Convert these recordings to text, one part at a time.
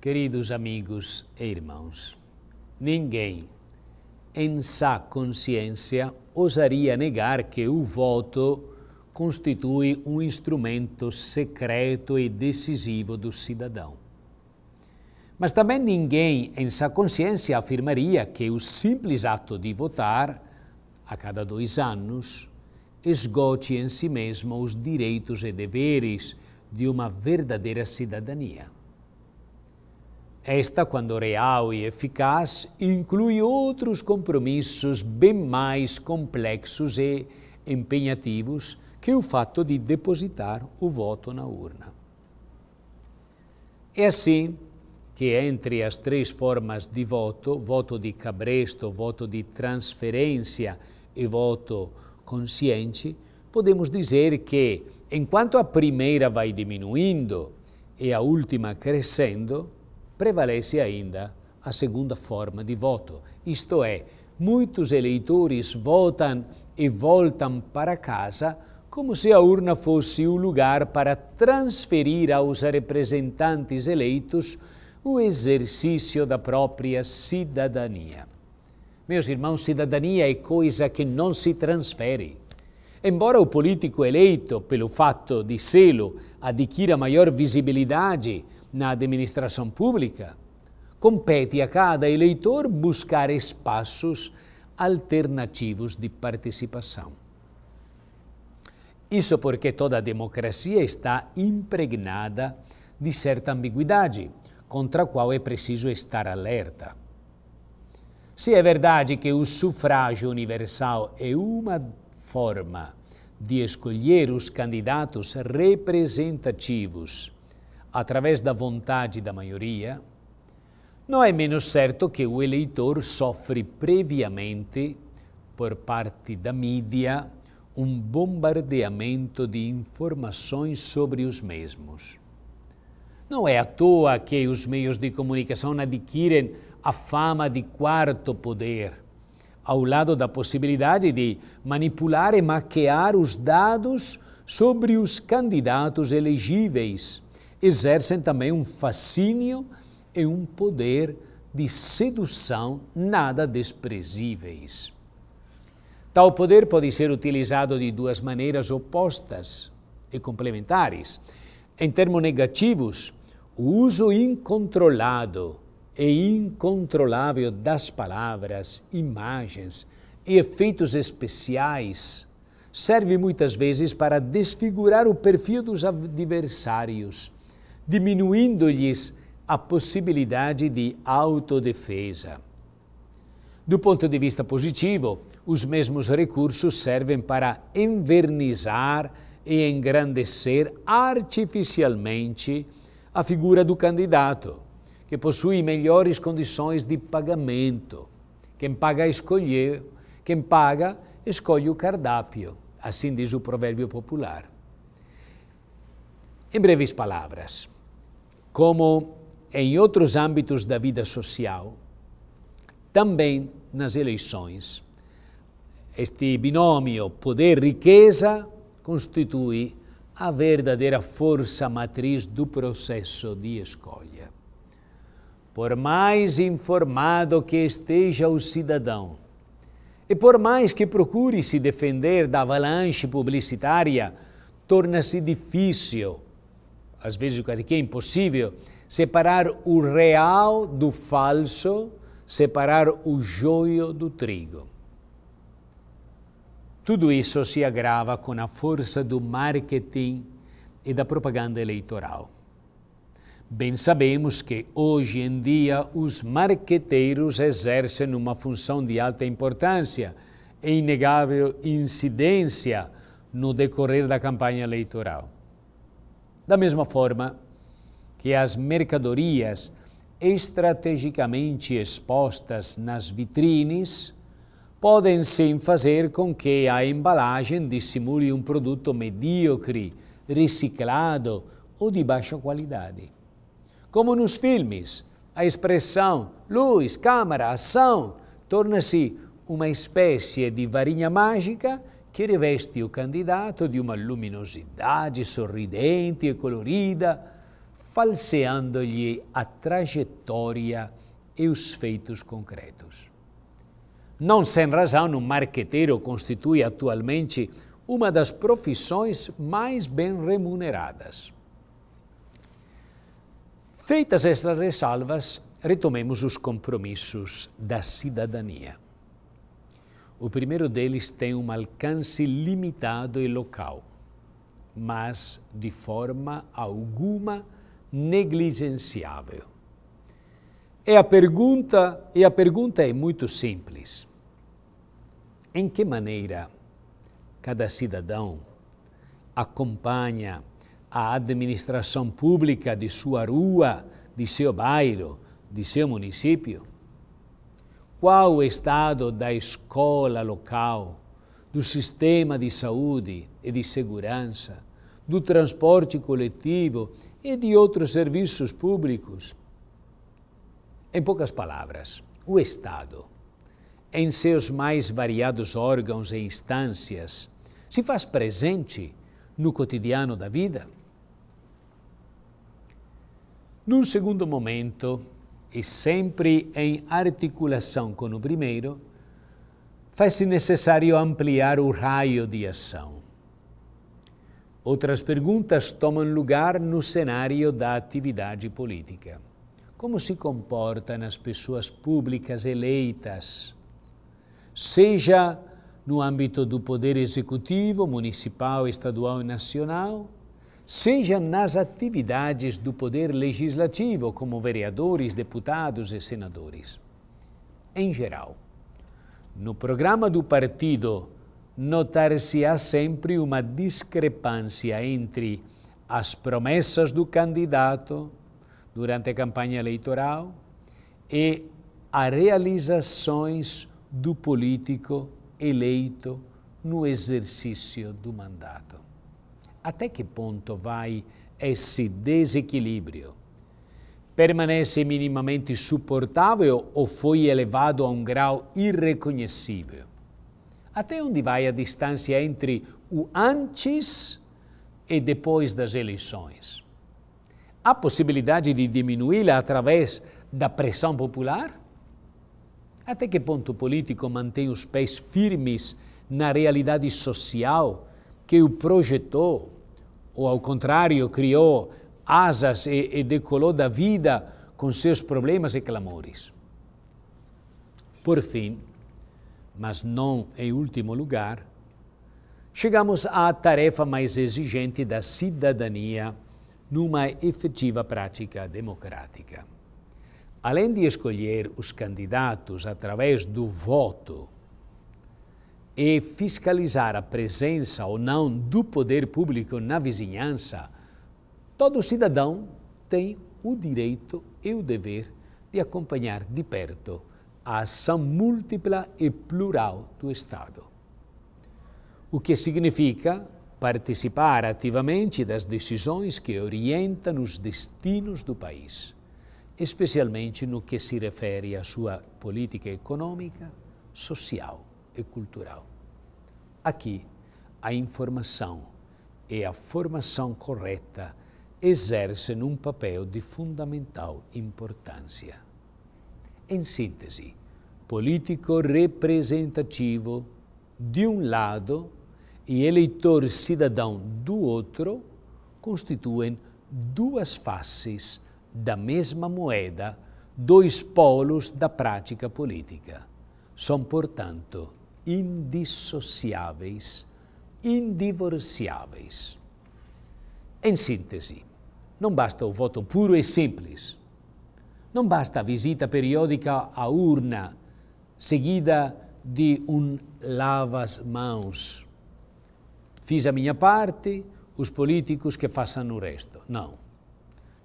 Queridos amigos e irmãos, ninguém em sã consciência ousaria negar que o voto constitui um instrumento secreto e decisivo do cidadão. Mas também ninguém em sã consciência afirmaria que o simples ato de votar, a cada dois anos, esgote em si mesmo os direitos e deveres de uma verdadeira cidadania. Esta, quando real e eficaz, inclui outros compromissos bem mais complexos e empenhativos que o fato de depositar o voto na urna. É assim que, entre as três formas de voto, voto de cabresto, voto de transferência e voto consciente, podemos dizer que, enquanto a primeira vai diminuindo e a última crescendo, prevalece ainda a segunda forma de voto, isto é, muitos eleitores votam e voltam para casa como se a urna fosse o lugar para transferir aos representantes eleitos o exercício da própria cidadania. Meus irmãos, cidadania é coisa que não se transfere. Embora o político eleito, pelo fato de sê-lo, adquira maior visibilidade, na administração pública, compete a cada eleitor buscar espaços alternativos de participação. Isso porque toda democracia está impregnada de certa ambiguidade, contra a qual é preciso estar alerta. Se é verdade que o sufrágio universal é uma forma de escolher os candidatos representativos através da vontade da maioria, não é menos certo que o eleitor sofre previamente, por parte da mídia, um bombardeamento de informações sobre os mesmos. Não é à toa que os meios de comunicação adquirem a fama de quarto poder, ao lado da possibilidade de manipular e maquiar os dados sobre os candidatos elegíveis exercem também um fascínio e um poder de sedução nada desprezíveis. Tal poder pode ser utilizado de duas maneiras opostas e complementares. Em termos negativos, o uso incontrolado e incontrolável das palavras, imagens e efeitos especiais serve muitas vezes para desfigurar o perfil dos adversários diminuindo-lhes a possibilidade de autodefesa. Do ponto de vista positivo, os mesmos recursos servem para envernizar e engrandecer artificialmente a figura do candidato, que possui melhores condições de pagamento. Quem paga escolhe quem paga escolhe o cardápio, assim diz o provérbio popular. Em breves palavras, como em outros âmbitos da vida social, também nas eleições. Este binômio poder-riqueza constitui a verdadeira força matriz do processo de escolha. Por mais informado que esteja o cidadão, e por mais que procure se defender da avalanche publicitária, torna-se difícil às vezes quase que é impossível, separar o real do falso, separar o joio do trigo. Tudo isso se agrava com a força do marketing e da propaganda eleitoral. Bem sabemos que hoje em dia os marqueteiros exercem uma função de alta importância e inegável incidência no decorrer da campanha eleitoral. Da mesma forma que as mercadorias estrategicamente expostas nas vitrines podem sim fazer com que a embalagem dissimule um produto medíocre, reciclado ou de baixa qualidade. Como nos filmes, a expressão luz, câmera, ação torna-se uma espécie de varinha mágica che riveste o candidato di una luminosità sorridente e colorida, falseando-lhe a trajetória e os feitos concretos. Não sem razão, o marqueteiro constitui atualmente uma das profissões mais bem remuneradas. Feitas estas ressalvas, retomemos os compromissos da cidadania. O primeiro deles tem um alcance limitado e local, mas de forma alguma negligenciável. E é a pergunta, e a pergunta é muito simples. Em que maneira cada cidadão acompanha a administração pública de sua rua, de seu bairro, de seu município? Qual o estado da escola local, do sistema de saúde e de segurança, do transporte coletivo e de outros serviços públicos? Em poucas palavras, o Estado, em seus mais variados órgãos e instâncias, se faz presente no cotidiano da vida? Num segundo momento, e sempre em articulação com o primeiro, faz-se necessário ampliar o raio de ação. Outras perguntas tomam lugar no cenário da atividade política. Como se comportam as pessoas públicas eleitas, seja no âmbito do poder executivo, municipal, estadual e nacional, seja nas atividades do Poder Legislativo, como vereadores, deputados e senadores. Em geral, no programa do partido notar-se-á sempre uma discrepância entre as promessas do candidato durante a campanha eleitoral e as realizações do político eleito no exercício do mandato. Até que ponto vai esse desequilíbrio? Permanece minimamente suportável ou foi elevado a um grau irreconhecível? Até onde vai a distância entre o antes e depois das eleições? Há possibilidade de diminuí-la através da pressão popular? Até que ponto o político mantém os pés firmes na realidade social que o projetou, ou ao contrário, criou asas e, e decolou da vida com seus problemas e clamores. Por fim, mas não em último lugar, chegamos à tarefa mais exigente da cidadania numa efetiva prática democrática. Além de escolher os candidatos através do voto, e fiscalizar a presença ou não do poder público na vizinhança, todo cidadão tem o direito e o dever de acompanhar de perto a ação múltipla e plural do Estado. O que significa participar ativamente das decisões que orientam os destinos do país, especialmente no que se refere à sua política econômica, social e cultural. Aqui, a informação e é a formação correta exercem um papel de fundamental importância. Em síntese, político representativo de um lado e eleitor cidadão do outro constituem duas faces da mesma moeda, dois polos da prática política. São, portanto, indissociáveis, indivorciáveis. Em síntese, não basta o voto puro e simples, não basta a visita periódica à urna, seguida de um lava as mãos. Fiz a minha parte, os políticos que façam o resto. Não.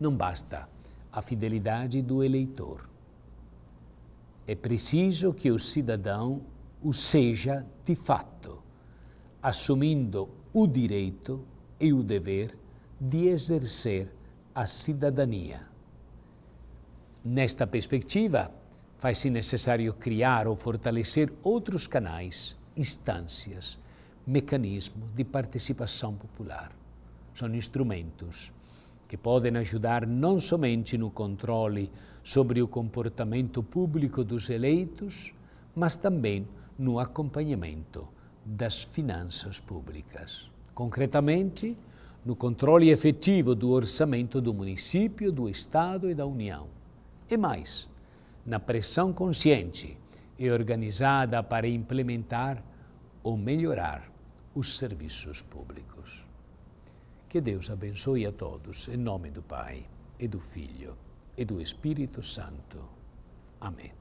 Não basta a fidelidade do eleitor. É preciso que o cidadão o seja de fato, assumindo o direito e o dever de exercer a cidadania. Nesta perspectiva, faz-se necessário criar ou fortalecer outros canais, instâncias, mecanismos de participação popular. São instrumentos que podem ajudar não somente no controle sobre o comportamento público dos eleitos, mas também no acompanhamento das finanças públicas, concretamente no controle efetivo do orçamento do município, do Estado e da União. E mais, na pressão consciente e organizada para implementar ou melhorar os serviços públicos. Que Deus abençoe a todos, em nome do Pai, e do Filho, e do Espírito Santo. Amém.